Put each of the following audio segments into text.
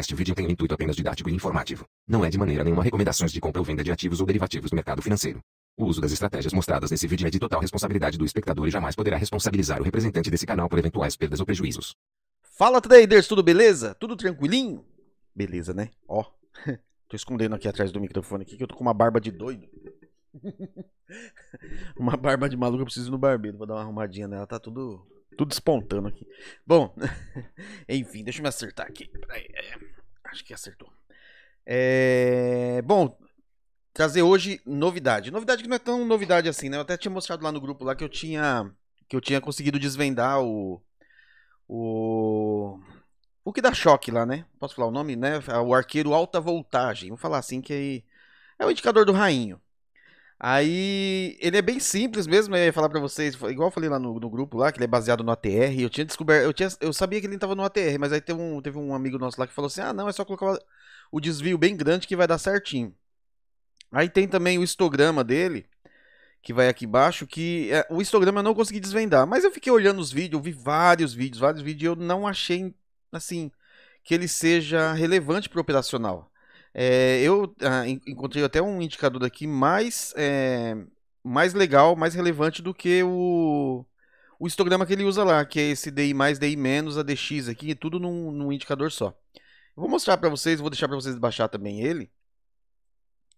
Este vídeo tem um intuito apenas didático e informativo. Não é de maneira nenhuma recomendações de compra ou venda de ativos ou derivativos do mercado financeiro. O uso das estratégias mostradas nesse vídeo é de total responsabilidade do espectador e jamais poderá responsabilizar o representante desse canal por eventuais perdas ou prejuízos. Fala traders, tudo beleza? Tudo tranquilinho? Beleza, né? Ó, tô escondendo aqui atrás do microfone aqui que eu tô com uma barba de doido. uma barba de maluco, eu preciso ir no barbeiro pra dar uma arrumadinha nela, tá tudo tudo espontâneo aqui. Bom, enfim, deixa eu me acertar aqui. É, acho que acertou. É, bom, trazer hoje novidade. Novidade que não é tão novidade assim, né? Eu até tinha mostrado lá no grupo lá que eu tinha que eu tinha conseguido desvendar o o o que dá choque lá, né? Posso falar o nome, né? O arqueiro alta voltagem. Vou falar assim que é o indicador do rainho. Aí ele é bem simples mesmo, eu ia falar pra vocês, igual eu falei lá no, no grupo lá, que ele é baseado no ATR, eu tinha descoberto, eu, tinha, eu sabia que ele tava no ATR, mas aí teve um, teve um amigo nosso lá que falou assim, ah não, é só colocar o desvio bem grande que vai dar certinho. Aí tem também o histograma dele, que vai aqui embaixo, que é, o histograma eu não consegui desvendar, mas eu fiquei olhando os vídeos, eu vi vários vídeos, vários vídeos, e eu não achei, assim, que ele seja relevante pro operacional. É, eu ah, encontrei até um indicador daqui mais, é, mais legal, mais relevante do que o, o histograma que ele usa lá, que é esse DI mais, DI menos, ADX aqui, tudo num, num indicador só. vou mostrar para vocês, vou deixar para vocês baixar também ele.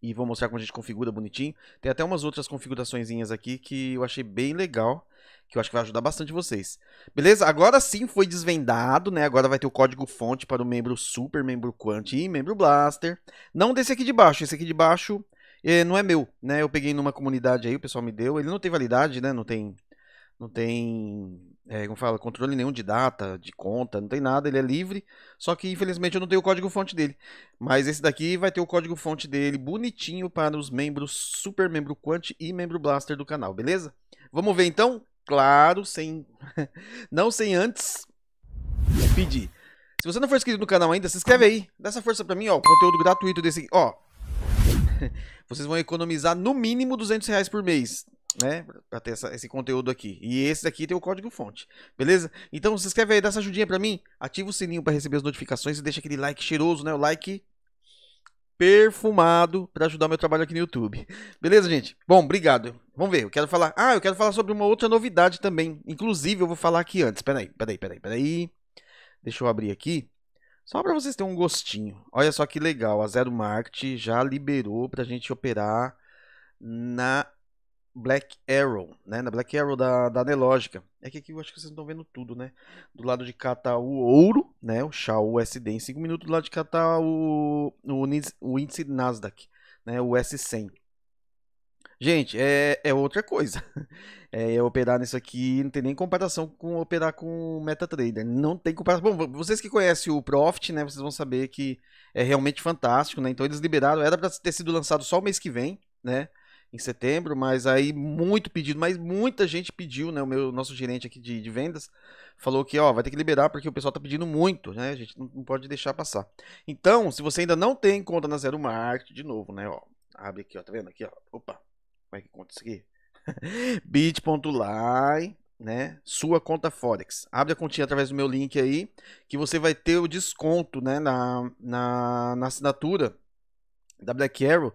E vou mostrar como a gente configura bonitinho. Tem até umas outras configurações aqui que eu achei bem legal que eu acho que vai ajudar bastante vocês. Beleza? Agora sim foi desvendado, né? Agora vai ter o código fonte para o membro Super, membro Quant e membro Blaster. Não desse aqui de baixo, esse aqui de baixo eh, não é meu, né? Eu peguei numa comunidade aí, o pessoal me deu. Ele não tem validade, né? Não tem, não tem, é, como fala, controle nenhum de data, de conta, não tem nada. Ele é livre. Só que infelizmente eu não tenho o código fonte dele. Mas esse daqui vai ter o código fonte dele bonitinho para os membros Super, membro Quant e membro Blaster do canal, beleza? Vamos ver então claro, sem não sem antes pedir. Se você não for inscrito no canal ainda, se inscreve aí, dá essa força pra mim, ó, conteúdo gratuito desse, ó. Vocês vão economizar no mínimo 200 reais por mês, né, pra ter essa, esse conteúdo aqui. E esse daqui tem o código fonte, beleza? Então se inscreve aí, dá essa ajudinha pra mim, ativa o sininho pra receber as notificações e deixa aquele like cheiroso, né, o like perfumado pra ajudar o meu trabalho aqui no YouTube. Beleza, gente? Bom, obrigado. Vamos ver, eu quero falar. Ah, eu quero falar sobre uma outra novidade também. Inclusive, eu vou falar aqui antes. Peraí, peraí, peraí, peraí. Deixa eu abrir aqui. Só para vocês terem um gostinho. Olha só que legal. A Zero Market já liberou para a gente operar na Black Arrow, né? Na Black Arrow da, da Nelogica. É que aqui eu acho que vocês estão vendo tudo, né? Do lado de cá tá o ouro, né? O Shaw USD em 5 minutos. Do lado de cá tá o, o, o índice Nasdaq, né? O S100. Gente, é, é outra coisa. É, é, operar nisso aqui não tem nem comparação com operar com MetaTrader. Não tem comparação. Bom, vocês que conhecem o Profit, né? Vocês vão saber que é realmente fantástico, né? Então eles liberaram, era para ter sido lançado só o mês que vem, né? Em setembro, mas aí muito pedido, mas muita gente pediu, né? O meu nosso gerente aqui de, de vendas falou que ó, vai ter que liberar porque o pessoal tá pedindo muito, né? A gente não, não pode deixar passar. Então, se você ainda não tem conta na Zero Market, de novo, né? Ó, abre aqui, ó, tá vendo aqui, ó? Opa, como é que conta isso aqui? bit.ly, né? Sua conta Forex. Abre a continha através do meu link aí, que você vai ter o desconto, né? Na, na, na assinatura da Black Arrow.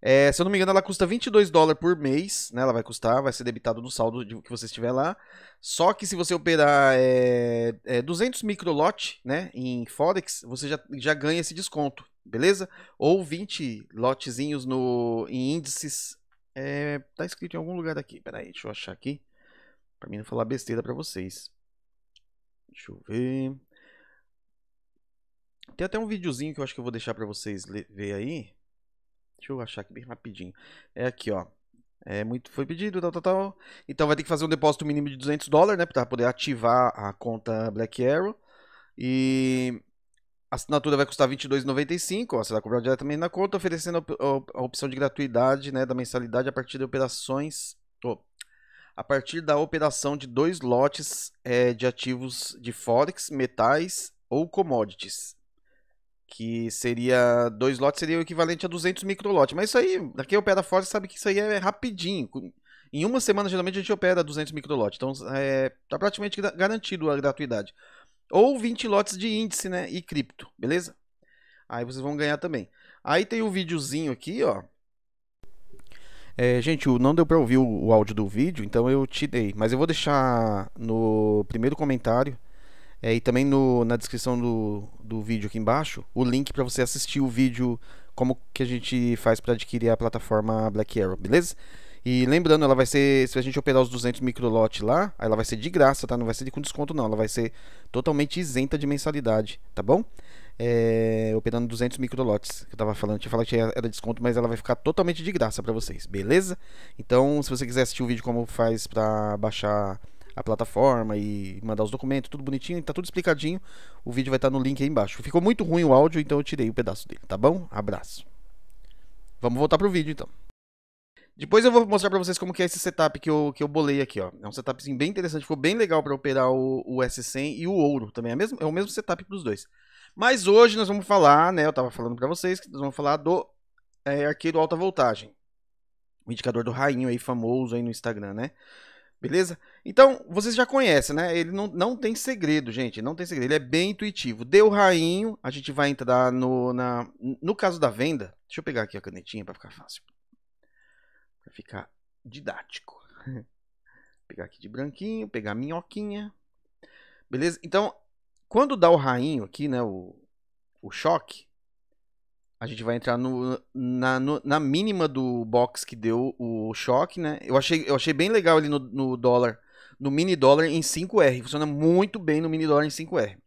É, se eu não me engano, ela custa 22 dólares por mês, né? Ela vai custar, vai ser debitado no saldo de, que você estiver lá. Só que se você operar é, é, 200 microlote, né, em Forex, você já, já ganha esse desconto, beleza? Ou 20 lotezinhos no, em índices é, tá escrito em algum lugar daqui, Pera aí, deixa eu achar aqui. Pra mim não falar besteira pra vocês. Deixa eu ver. Tem até um videozinho que eu acho que eu vou deixar pra vocês ver aí. Deixa eu achar aqui bem rapidinho. É aqui, ó. É muito, foi pedido, tal, tal, tal. Então vai ter que fazer um depósito mínimo de 200 dólares, né? Pra poder ativar a conta Black Arrow. E a assinatura vai custar R$ 22,95. você vai cobrar diretamente na conta, oferecendo a opção de gratuidade né, da mensalidade a partir de operações. Oh, a partir da operação de dois lotes é, de ativos de Forex, metais ou commodities. Que seria. Dois lotes seria o equivalente a 200 microlotes. Mas isso aí, quem opera Forex sabe que isso aí é rapidinho. Em uma semana, geralmente, a gente opera 200 microlotes. Então, está é, tá praticamente garantido a gratuidade. Ou 20 lotes de índice, né? E cripto, beleza? Aí vocês vão ganhar também. Aí tem o um videozinho aqui, ó. É, gente, não deu para ouvir o, áudio do vídeo, então eu te dei. Mas eu vou deixar no primeiro comentário é, e também no, na descrição do, do vídeo aqui embaixo o link para você assistir o vídeo como que a gente faz para adquirir a plataforma Black Arrow, beleza? E lembrando, ela vai ser, se a gente operar os 200 microlote lá, ela vai ser de graça, tá? Não vai ser com desconto não, ela vai ser totalmente isenta de mensalidade, tá bom? É, operando 200 microlotes que eu tava falando, eu tinha falado que era desconto, mas ela vai ficar totalmente de graça para vocês, beleza? Então, se você quiser assistir o vídeo como faz para baixar a plataforma e mandar os documentos, tudo bonitinho, tá tudo explicadinho. O vídeo vai estar tá no link aí embaixo. Ficou muito ruim o áudio, então eu tirei o um pedaço dele, tá bom? Abraço. Vamos voltar pro vídeo então. Depois eu vou mostrar para vocês como que é esse setup que eu, que eu bolei aqui, ó. É um setupzinho bem interessante, ficou bem legal para operar o, o, S100 e o ouro também. É, mesmo, é o mesmo setup para os dois. Mas hoje nós vamos falar, né, eu tava falando para vocês, que nós vamos falar do é, arqueiro alta voltagem. O indicador do rainho aí, famoso aí no Instagram, né? Beleza? Então, vocês já conhecem, né? Ele não, não tem segredo, gente. Não tem segredo. Ele é bem intuitivo. Deu rainho, a gente vai entrar no, na, no caso da venda. Deixa eu pegar aqui a canetinha para ficar fácil. Pra ficar didático. pegar aqui de branquinho, pegar a minhoquinha. Beleza? Então, quando dá o rainho aqui, né, o, o choque, a gente vai entrar no, na, no, na mínima do box que deu o choque, né? Eu achei, eu achei bem legal ele no, no dólar, no mini dólar em 5R. Funciona muito bem no mini dólar em 5R.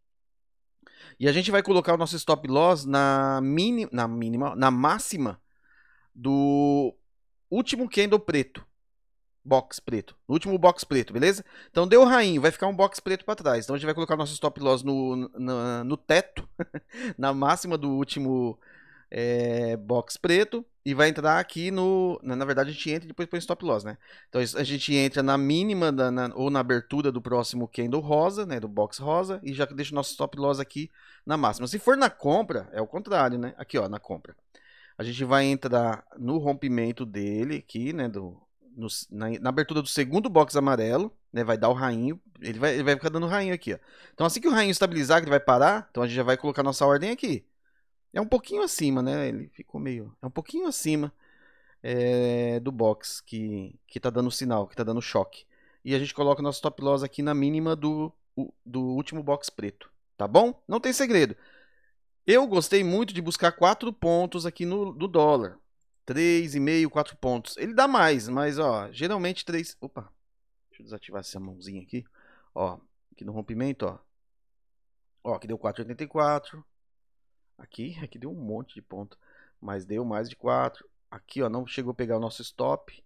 E a gente vai colocar o nosso stop loss na, mini, na mínima, na máxima do último candle preto. Box preto. No último box preto, beleza? Então deu rainho, vai ficar um box preto para trás. Então a gente vai colocar nosso stop loss no, no, no teto, na máxima do último é, box preto. E vai entrar aqui no. Na, na verdade, a gente entra e depois põe stop loss, né? Então a gente entra na mínima da, na, ou na abertura do próximo candle rosa, né? Do box rosa. E já deixa o nosso stop loss aqui na máxima. Se for na compra, é o contrário, né? Aqui, ó, na compra. A gente vai entrar no rompimento dele aqui, né? Do, no, na, na, abertura do segundo box amarelo, né? Vai dar o rainho. Ele vai, ele vai ficar dando rainho aqui, ó. Então assim que o rainho estabilizar, que ele vai parar, então a gente já vai colocar nossa ordem aqui. É um pouquinho acima, né? Ele ficou meio... É um pouquinho acima é, do box que, que tá dando sinal, que tá dando choque. E a gente coloca o nosso top loss aqui na mínima do, do último box preto, tá bom? Não tem segredo. Eu gostei muito de buscar 4 pontos aqui no do dólar. 3,5, 4 pontos. Ele dá mais, mas ó, geralmente 3. Opa. Deixa eu desativar essa mãozinha aqui. Ó, aqui no rompimento, ó. Ó, aqui deu 4,84. Aqui, aqui deu um monte de ponto, mas deu mais de 4. Aqui, ó, não chegou a pegar o nosso stop.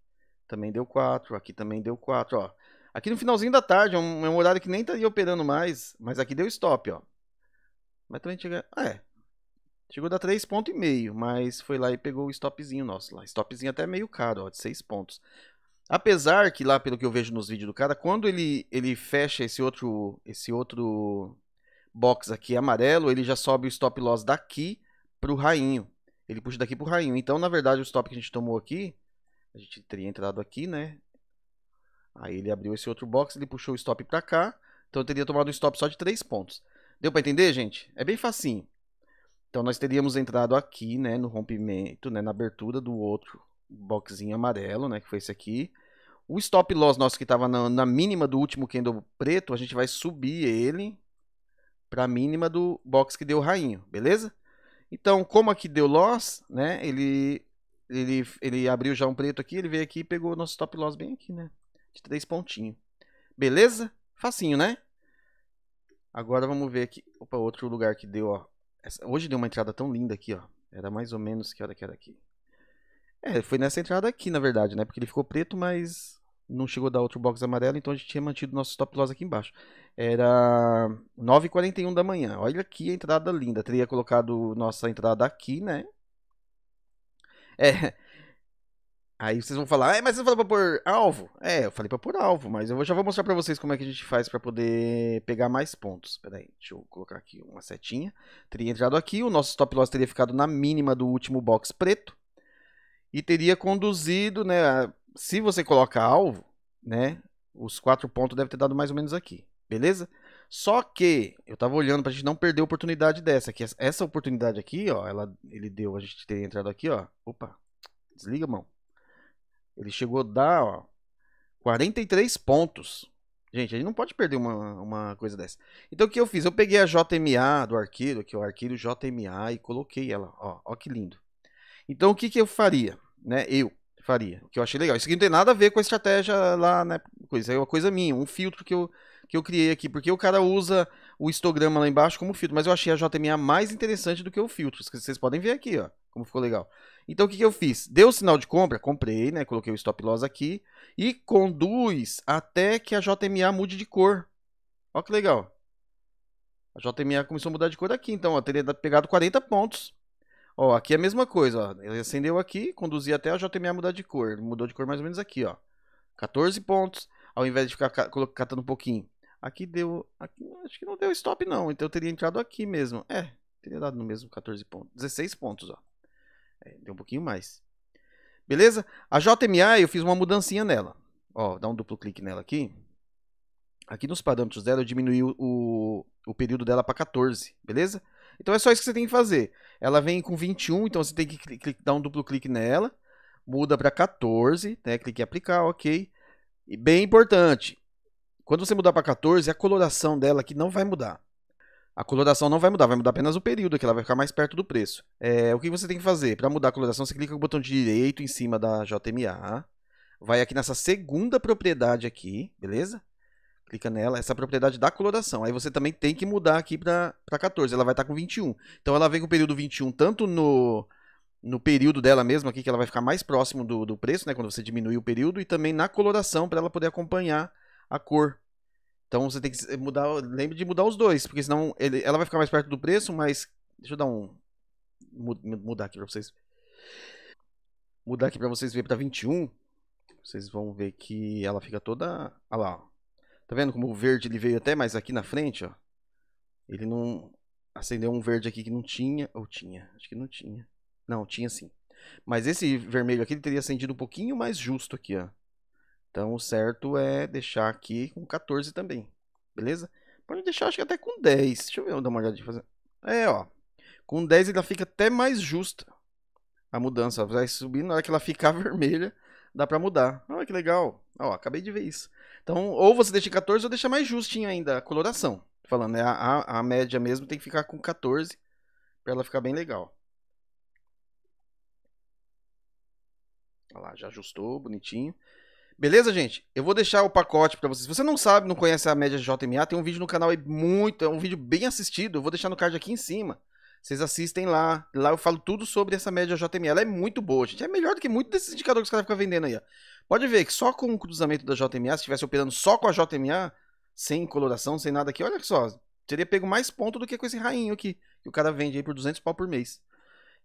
Também deu 4, aqui também deu 4, ó. Aqui no finalzinho da tarde, é um, é um horário que nem estaria tá operando mais, mas aqui deu stop, ó. Mas também chega, ah, é, Chegou a dar 3 pontos e meio, mas foi lá e pegou o stopzinho nosso lá. Stopzinho até meio caro, ó, de 6 pontos. Apesar que lá, pelo que eu vejo nos vídeos do cara, quando ele, ele fecha esse outro, esse outro box aqui amarelo, ele já sobe o stop loss daqui pro rainho. Ele puxa daqui pro rainho. Então, na verdade, o stop que a gente tomou aqui, a gente teria entrado aqui, né? Aí ele abriu esse outro box, ele puxou o stop pra cá. Então eu teria tomado um stop só de 3 pontos. Deu para entender, gente? É bem facinho. Então nós teríamos entrado aqui, né, no rompimento, né, na abertura do outro boxinho amarelo, né, que foi esse aqui. O stop loss nosso que estava na, na, mínima do último candle preto, a gente vai subir ele para a mínima do box que deu rainho, beleza? Então, como aqui deu loss, né, ele, ele, ele abriu já um preto aqui, ele veio aqui e pegou o nosso stop loss bem aqui, né, de três pontinhos. Beleza? Facinho, né? Agora vamos ver aqui, opa, outro lugar que deu, ó, essa, hoje deu uma entrada tão linda aqui, ó. Era mais ou menos que hora que era aqui. É, foi nessa entrada aqui, na verdade, né? Porque ele ficou preto, mas não chegou a dar outro box amarelo, então a gente tinha mantido nosso stop loss aqui embaixo. Era 9h41 da manhã. Olha aqui a entrada linda. Teria colocado nossa entrada aqui, né? É, Aí vocês vão falar, é, mas você falou pra pôr alvo? É, eu falei pra pôr alvo, mas eu já vou mostrar pra vocês como é que a gente faz pra poder pegar mais pontos. Pera aí, deixa eu colocar aqui uma setinha. Teria entrado aqui, o nosso stop loss teria ficado na mínima do último box preto. E teria conduzido, né, se você colocar alvo, né, os quatro pontos devem ter dado mais ou menos aqui, beleza? Só que, eu tava olhando pra gente não perder a oportunidade dessa, que essa oportunidade aqui, ó, ela, ele deu, a gente teria entrado aqui, ó. Opa, desliga, mão. Ele chegou a dar ó, 43 pontos. Gente, a gente não pode perder uma, uma coisa dessa. Então o que eu fiz? Eu peguei a JMA do Arqueiro, aqui o Arqueiro JMA e coloquei ela. Ó, ó que lindo. Então o que, que eu faria? Né? Eu faria, o que eu achei legal. Isso aqui não tem nada a ver com a estratégia lá, né? Coisa, é uma coisa minha, um filtro que eu, que eu criei aqui. Porque o cara usa o histograma lá embaixo como filtro, mas eu achei a JMA mais interessante do que o filtro. Vocês podem ver aqui, ó. Como ficou legal. Então o que, que eu fiz? Deu o sinal de compra, comprei, né? Coloquei o stop loss aqui e conduz até que a JMA mude de cor. Olha que legal. A JMA começou a mudar de cor aqui, então ó, teria pegado 40 pontos. Ó, aqui é a mesma coisa, ó. Ele acendeu aqui, conduzia até a JMA mudar de cor. mudou de cor mais ou menos aqui, ó. 14 pontos, ao invés de ficar catando um pouquinho. Aqui deu, aqui, acho que não deu stop não, então eu teria entrado aqui mesmo. É, teria dado no mesmo 14 pontos, 16 pontos, ó. É, deu um pouquinho mais. Beleza? A JMA, eu fiz uma mudancinha nela. Ó, dá um duplo clique nela aqui. Aqui nos parâmetros dela, eu diminui o, o período dela para 14, beleza? Então é só isso que você tem que fazer. Ela vem com 21, então você tem que clicar, dar um duplo clique nela. Muda para 14, né? clique em aplicar, ok. E bem importante, quando você mudar para 14, a coloração dela aqui não vai mudar. A coloração não vai mudar, vai mudar apenas o período, que ela vai ficar mais perto do preço. É, o que você tem que fazer? Para mudar a coloração, você clica com o botão direito em cima da JMA. Vai aqui nessa segunda propriedade aqui, beleza? Clica nela, essa é propriedade da coloração. Aí você também tem que mudar aqui para 14, ela vai estar tá com 21. Então ela vem com o período 21, tanto no, no período dela mesma aqui, que ela vai ficar mais próximo do, do preço, né? Quando você diminui o período, e também na coloração, para ela poder acompanhar a cor. Então você tem que eh, mudar. Lembre de mudar os dois, porque senão ele, ela vai ficar mais perto do preço, mas. Deixa eu dar um. Mudar aqui pra vocês. Mudar aqui pra vocês verem pra 21. Vocês vão ver que ela fica toda. Olha lá. Ó. Tá vendo como o verde ele veio até mais aqui na frente, ó. Ele não. Acendeu um verde aqui que não tinha. Ou tinha? Acho que não tinha. Não, tinha sim. Mas esse vermelho aqui ele teria acendido um pouquinho mais justo aqui, ó. Então o certo é deixar aqui com 14 também, beleza? Pode deixar acho que até com 10. Deixa eu ver, eu dar uma olhada de fazer. É, ó. Com 10 ainda fica até mais justa a mudança. Vai subir na hora que ela ficar vermelha, dá para mudar. Olha que legal. Ó, acabei de ver isso. Então, ou você deixa 14 ou deixa mais justinha ainda a coloração. Falando, né? A, a média mesmo tem que ficar com 14 para ela ficar bem legal. Olha lá, já ajustou, bonitinho. Beleza, gente? Eu vou deixar o pacote para vocês. Se você não sabe, não conhece a média JMA, tem um vídeo no canal aí muito, é um vídeo bem assistido. Eu vou deixar no card aqui em cima. Vocês assistem lá. Lá eu falo tudo sobre essa média JMA. Ela é muito boa, gente. É melhor do que muitos desses indicadores que os caras ficam vendendo aí. Ó. Pode ver que só com o cruzamento da JMA, se estivesse operando só com a JMA, sem coloração, sem nada aqui, olha só. Teria pego mais ponto do que com esse rainho aqui, que o cara vende aí por 200 pau por mês.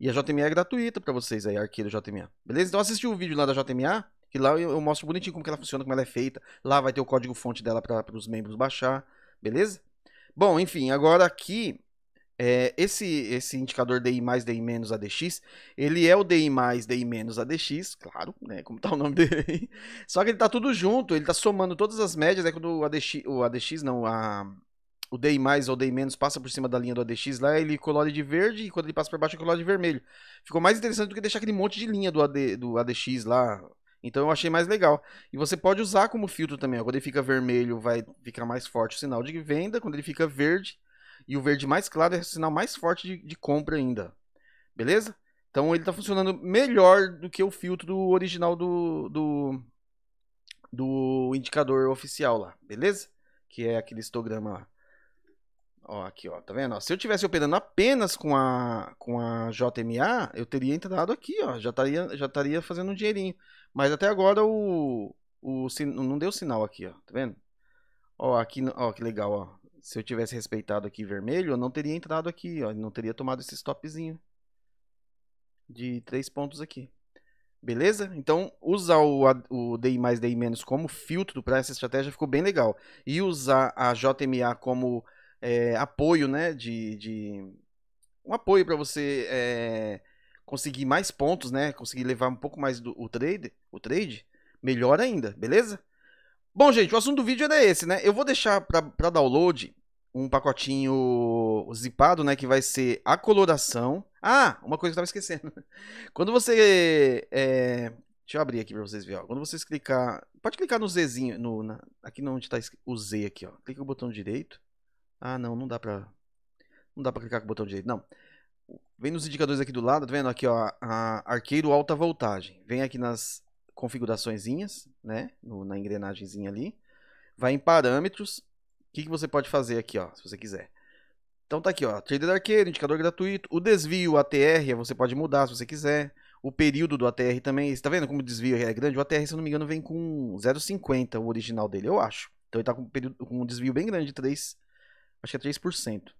E a JMA é gratuita para vocês aí, arquivo JMA. Beleza? Então assistiu o vídeo lá da JMA. E lá eu, eu, mostro bonitinho como que ela funciona, como ela é feita. Lá vai ter o código-fonte dela para os membros baixar, beleza? Bom, enfim, agora aqui, é, esse, esse indicador DI+, DI-, menos ADX, ele é o DI+, mais DI-, menos ADX, claro, né, como tá o nome dele Só que ele tá tudo junto, ele tá somando todas as médias, é quando o ADX, o ADX não, a, o DI+, ou DI- passa por cima da linha do ADX lá, ele colore de verde e quando ele passa por baixo ele colore de vermelho. Ficou mais interessante do que deixar aquele monte de linha do, AD, do ADX lá, então eu achei mais legal. E você pode usar como filtro também. Ó. Quando ele fica vermelho, vai ficar mais forte o sinal de venda. Quando ele fica verde, e o verde mais claro é o sinal mais forte de, de compra ainda. Beleza? Então ele está funcionando melhor do que o filtro original do, do, do indicador oficial lá. Beleza? Que é aquele histograma lá. Ó, aqui, ó, tá vendo? Ó, se eu tivesse operando apenas com a, com a JMA, eu teria entrado aqui, ó, já estaria, já estaria fazendo um dinheirinho. Mas até agora o, o, não deu sinal aqui, ó, tá vendo? Ó, aqui, ó, que legal, ó. Se eu tivesse respeitado aqui vermelho, eu não teria entrado aqui, ó, não teria tomado esse stopzinho de três pontos aqui. Beleza? Então, usar o, o DI mais DI menos como filtro para essa estratégia ficou bem legal. E usar a JMA como é, apoio, né? De, de um apoio para você é, conseguir mais pontos, né? Conseguir levar um pouco mais do o trade, o trade, melhor ainda, beleza? Bom, gente, o assunto do vídeo era esse, né? Eu vou deixar para download um pacotinho zipado, né? Que vai ser a coloração. Ah, uma coisa que eu tava esquecendo. Quando você. É... Deixa eu abrir aqui para vocês verem. Quando vocês clicar. Pode clicar no Zzinho. No, na... Aqui onde está o Z aqui, ó. Clica no botão direito. Ah, não, não dá pra... Não dá pra clicar com o botão direito, não. Vem nos indicadores aqui do lado, tá vendo aqui, ó, arqueiro alta voltagem. Vem aqui nas configuraçõezinhas, né, no, na engrenagemzinha ali. Vai em parâmetros. O que, que você pode fazer aqui, ó, se você quiser. Então tá aqui, ó, trader arqueiro, indicador gratuito. O desvio ATR, você pode mudar se você quiser. O período do ATR também, você tá vendo como o desvio é grande? O ATR, se eu não me engano, vem com 0,50 o original dele, eu acho. Então ele tá com um, período, com um desvio bem grande de 3 acho que é 3%.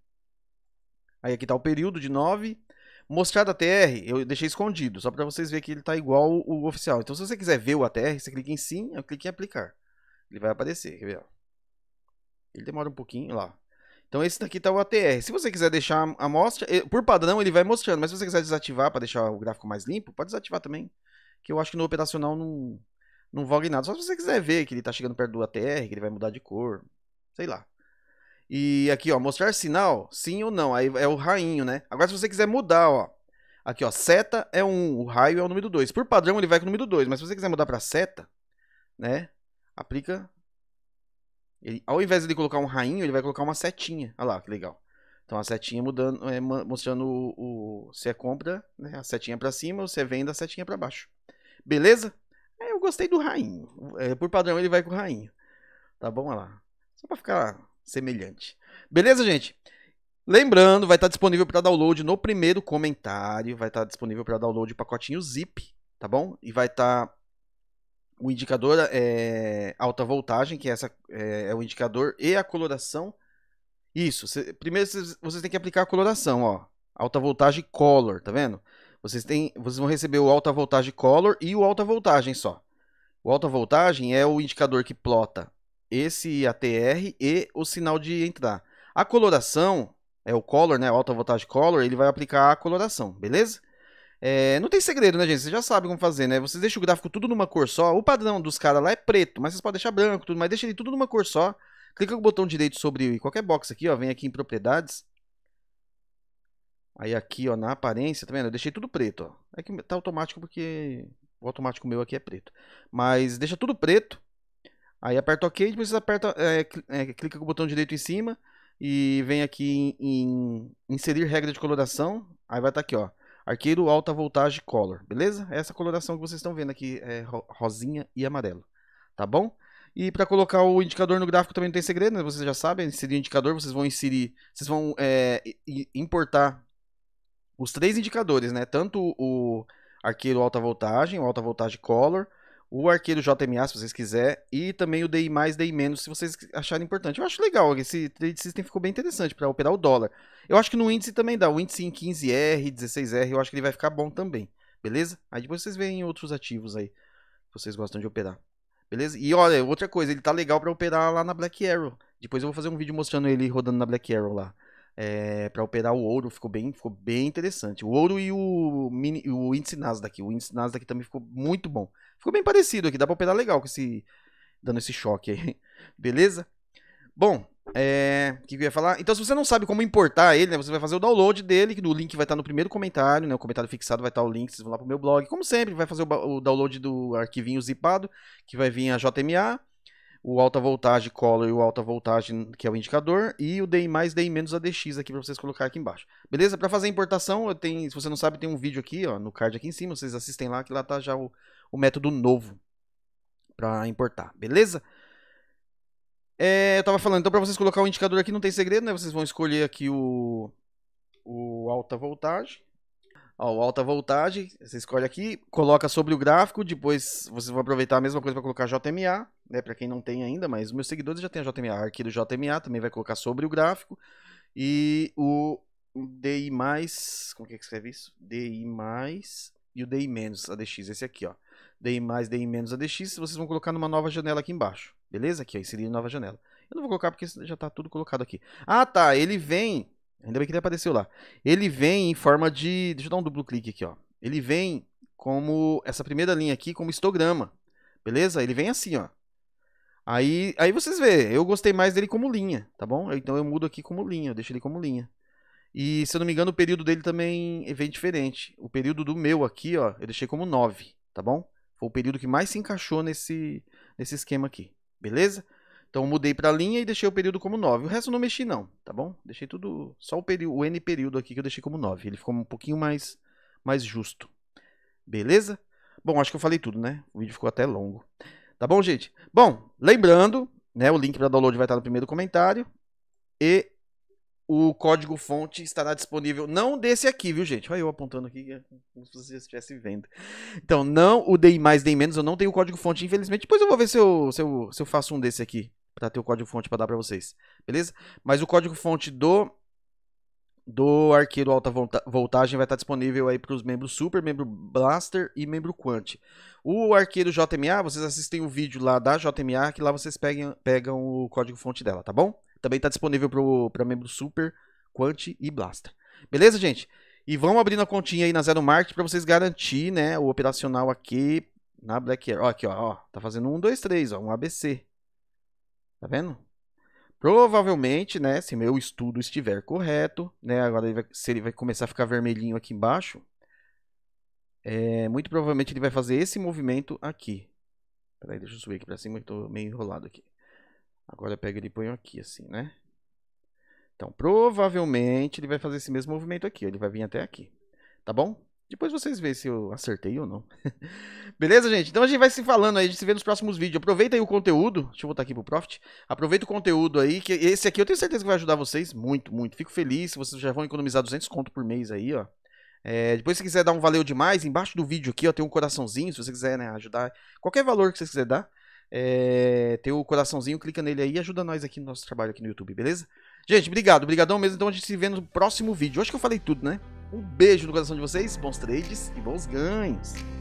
Aí aqui tá o período de 9. Mostrado ATR, eu deixei escondido, só para vocês verem que ele tá igual o oficial. Então, se você quiser ver o ATR, você clica em sim, eu clico em aplicar. Ele vai aparecer, quer ver? Ele demora um pouquinho, lá. Então, esse daqui tá o ATR. Se você quiser deixar a amostra, eh, por padrão ele vai mostrando, mas se você quiser desativar para deixar o gráfico mais limpo, pode desativar também. Que eu acho que no operacional não, não vale nada. Só se você quiser ver que ele tá chegando perto do ATR, que ele vai mudar de cor, sei lá. E aqui, ó, mostrar sinal, sim ou não. Aí é o rainho, né? Agora, se você quiser mudar, ó. Aqui, ó, seta é 1, um, o raio é o número 2. Por padrão, ele vai com o número 2, mas se você quiser mudar para seta, né? Aplica... Ele, ao invés de ele colocar um rainho, ele vai colocar uma setinha. Olha lá, que legal. Então, a setinha mudando, é, mostrando o, o, se é compra, né? A setinha para cima, ou se é venda, a setinha para baixo. Beleza? É, eu gostei do rainho. É, por padrão, ele vai com o rainho. Tá bom? Olha lá. Só para ficar semelhante. Beleza, gente? Lembrando, vai estar tá disponível para download no primeiro comentário, vai estar tá disponível para download o pacotinho zip, tá bom? E vai estar tá o indicador é, alta voltagem, que é essa é, é, o indicador e a coloração. Isso, cê, primeiro vocês, vocês têm que aplicar a coloração, ó. Alta voltagem color, tá vendo? Vocês têm, vocês vão receber o alta voltagem color e o alta voltagem só. O alta voltagem é o indicador que plota esse ATR e o sinal de entrar. A coloração, é o color, né? alta voltagem color, ele vai aplicar a coloração, beleza? É, não tem segredo, né, gente? Vocês já sabem como fazer, né? Vocês deixam o gráfico tudo numa cor só. O padrão dos caras lá é preto, mas vocês podem deixar branco, tudo, mas deixa ele tudo numa cor só. Clica com o botão direito sobre qualquer box aqui, ó. Vem aqui em propriedades. Aí aqui, ó, na aparência, tá vendo? Eu deixei tudo preto, ó. É que tá automático porque o automático meu aqui é preto. Mas deixa tudo preto. Aí aperta OK, depois você aperta, é, é, clica com o botão direito em cima e vem aqui em, em inserir regra de coloração. Aí vai estar tá aqui, ó. Arqueiro alta voltagem color, beleza? É essa coloração que vocês estão vendo aqui é rosinha e amarelo, tá bom? E para colocar o indicador no gráfico também não tem segredo, né? Vocês já sabem, inserir o indicador, vocês vão inserir, vocês vão é, importar os três indicadores, né? Tanto o arqueiro alta voltagem, o alta voltagem color, o arqueiro JMA, se vocês quiserem, e também o DI+, DI-, se vocês acharem importante. Eu acho legal, esse trade system ficou bem interessante para operar o dólar. Eu acho que no índice também dá, o índice em 15R, 16R, eu acho que ele vai ficar bom também, beleza? Aí depois vocês veem outros ativos aí, que vocês gostam de operar, beleza? E olha, outra coisa, ele tá legal para operar lá na Black Arrow. Depois eu vou fazer um vídeo mostrando ele rodando na Black Arrow lá é, eh, para operar o ouro, ficou bem, ficou bem interessante. O ouro e o, mini, o índice Nasdaq. O índice Nasdaq também ficou muito bom. Ficou bem parecido aqui, dá para operar legal com esse, dando esse choque aí. Beleza? Bom, é, o que eu ia falar? Então, se você não sabe como importar ele, né, você vai fazer o download dele, que o link vai estar no primeiro comentário, né, o comentário fixado vai estar o link, vocês vão lá pro meu blog. Como sempre, vai fazer o, o download do arquivinho zipado, que vai vir a JMA o alta voltagem color e o alta voltagem, que é o indicador, e o DI+, DI- ADX aqui para vocês colocar aqui embaixo. Beleza? Para fazer a importação, eu tenho, se você não sabe, tem um vídeo aqui, ó, no card aqui em cima, vocês assistem lá que lá tá já o, o método novo para importar, beleza? É, eu tava falando, então para vocês colocar o indicador aqui não tem segredo, né? Vocês vão escolher aqui o o alta voltagem Ó, alta voltagem, você escolhe aqui, coloca sobre o gráfico, depois vocês vão aproveitar a mesma coisa para colocar JMA, né, para quem não tem ainda, mas meus seguidores já tem a JMA, arquivo JMA, também vai colocar sobre o gráfico. E o DI+, como que é que escreve isso? DI+, e o DI- menos ADX, esse aqui, ó. DI+, DI- ADX, vocês vão colocar numa nova janela aqui embaixo, beleza? Aqui, ó, inserir nova janela. Eu não vou colocar porque já está tudo colocado aqui. Ah, tá, ele vem Ainda bem que ele apareceu lá. Ele vem em forma de. Deixa eu dar um duplo clique aqui, ó. Ele vem como. Essa primeira linha aqui, como histograma. Beleza? Ele vem assim, ó. Aí, aí vocês vê, eu gostei mais dele como linha, tá bom? Então eu mudo aqui como linha, eu deixo ele como linha. E se eu não me engano, o período dele também é vem diferente. O período do meu aqui, ó, eu deixei como 9, tá bom? Foi o período que mais se encaixou nesse, nesse esquema aqui, beleza? Então mudei para linha e deixei o período como 9. O resto não mexi não, tá bom? Deixei tudo, só o, período, o N período aqui que eu deixei como 9. Ele ficou um pouquinho mais, mais justo. Beleza? Bom, acho que eu falei tudo, né? O vídeo ficou até longo. Tá bom, gente? Bom, lembrando, né? O link para download vai estar no primeiro comentário. E o código fonte estará disponível, não desse aqui, viu, gente? Olha eu apontando aqui, é como se você estivesse vendo. Então, não o dei mais, dei menos, eu não tenho o código fonte, infelizmente. Depois eu vou ver se eu, se eu, se eu faço um desse aqui. Tá, ter o código fonte para dar para vocês. Beleza? Mas o código fonte do do arquivo alta voltagem vai estar tá disponível aí para os membros Super, membro Blaster e membro Quant. O arquivo JMA, vocês assistem o vídeo lá da JMA, que lá vocês peguem, pegam o código-fonte dela, tá bom? Também está disponível para membro Super, Quant e Blaster. Beleza, gente? E vamos abrindo a continha aí na Zero Market para vocês garantir né, o operacional aqui na Black Air. Ó, aqui, ó, ó, tá fazendo um, dois, três, ó, um ABC. Tá vendo? Provavelmente, né, se meu estudo estiver correto, né, agora ele vai, se ele vai começar a ficar vermelhinho aqui embaixo, é, muito provavelmente ele vai fazer esse movimento aqui. Peraí, deixa eu subir aqui pra cima, que tô meio enrolado aqui. Agora eu pego ele e ponho aqui, assim, né? Então, provavelmente ele vai fazer esse mesmo movimento aqui, ele vai vir até aqui, tá bom? Depois vocês veem se eu acertei ou não. Beleza, gente? Então a gente vai se falando aí, a gente se vê nos próximos vídeos. Aproveita aí o conteúdo. Deixa eu voltar aqui pro Profit. Aproveita o conteúdo aí, que esse aqui eu tenho certeza que vai ajudar vocês muito, muito. Fico feliz, vocês já vão economizar 200 conto por mês aí, ó. É, depois se quiser dar um valeu demais, embaixo do vídeo aqui, ó, tem um coraçãozinho, se você quiser né, ajudar. Qualquer valor que você quiser dar, é, tem o um coraçãozinho, clica nele aí e ajuda nós aqui no nosso trabalho aqui no YouTube, beleza? Gente, obrigado, obrigadão mesmo. Então a gente se vê no próximo vídeo. acho que eu falei tudo, né? Um beijo no coração de vocês, bons trades e bons ganhos!